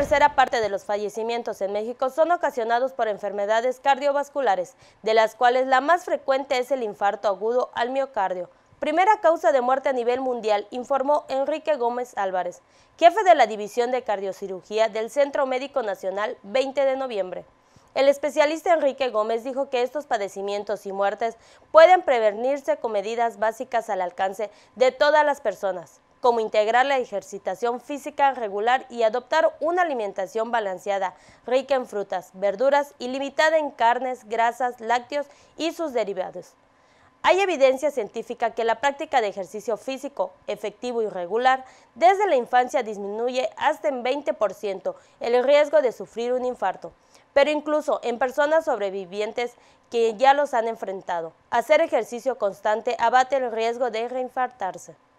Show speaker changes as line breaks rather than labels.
La tercera parte de los fallecimientos en México son ocasionados por enfermedades cardiovasculares, de las cuales la más frecuente es el infarto agudo al miocardio, primera causa de muerte a nivel mundial, informó Enrique Gómez Álvarez, jefe de la División de Cardiocirugía del Centro Médico Nacional 20 de noviembre. El especialista Enrique Gómez dijo que estos padecimientos y muertes pueden prevenirse con medidas básicas al alcance de todas las personas como integrar la ejercitación física regular y adoptar una alimentación balanceada, rica en frutas, verduras y limitada en carnes, grasas, lácteos y sus derivados. Hay evidencia científica que la práctica de ejercicio físico efectivo y regular desde la infancia disminuye hasta en 20% el riesgo de sufrir un infarto, pero incluso en personas sobrevivientes que ya los han enfrentado. Hacer ejercicio constante abate el riesgo de reinfartarse.